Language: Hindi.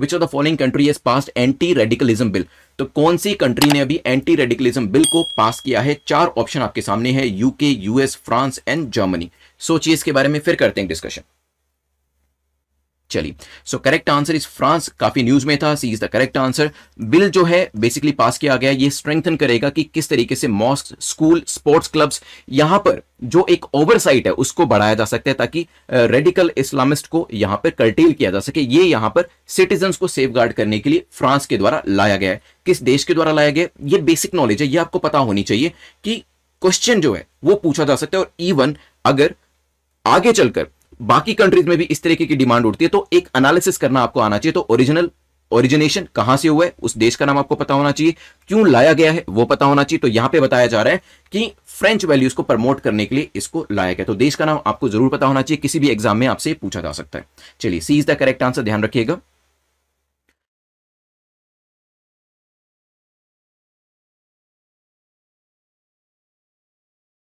which of the following country has pass anti radicalism bill तो कौन सी कंट्री ने अभी एंटी रेडिकलिज्म बिल को पास किया है चार ऑप्शन आपके सामने है UK US France and Germany सोचिए इसके बारे में फिर करते हैं डिस्कशन चलिए so correct answer is France काफी न्यूज में था C is the correct answer bill जो है बेसिकली पास किया गया ये स्ट्रेंथन करेगा कि किस तरीके से मॉस्क स्कूल स्पोर्ट्स क्लब्स यहां पर जो एक ओवरसाइट है उसको बढ़ाया जा सकता है ताकि रेडिकल इस्लामिस्ट को यहां पर कर्टेल किया जा सके ये यहां पर सिटीजन को सेफ करने के लिए फ्रांस के द्वारा लाया गया है किस देश के द्वारा लाया गया ये बेसिक नॉलेज है ये आपको पता होनी चाहिए कि क्वेश्चन जो है वो पूछा जा सकता है और इवन अगर आगे चलकर बाकी कंट्रीज में भी इस तरीके की डिमांड उठती है तो एक एनालिसिस करना आपको आना चाहिए तो ओरिजिनल ओरिजिनेशन कहां से हुआ है उस देश का नाम आपको पता होना चाहिए क्यों लाया गया है वो पता होना चाहिए तो यहां पे बताया जा रहा है कि फ्रेंच वैल्यूज को प्रमोट करने के लिए इसको लाया गया तो देश का नाम आपको जरूर पता होना चाहिए किसी भी एग्जाम में आपसे पूछा जा सकता है चलिए C is the correct answer ध्यान रखिएगा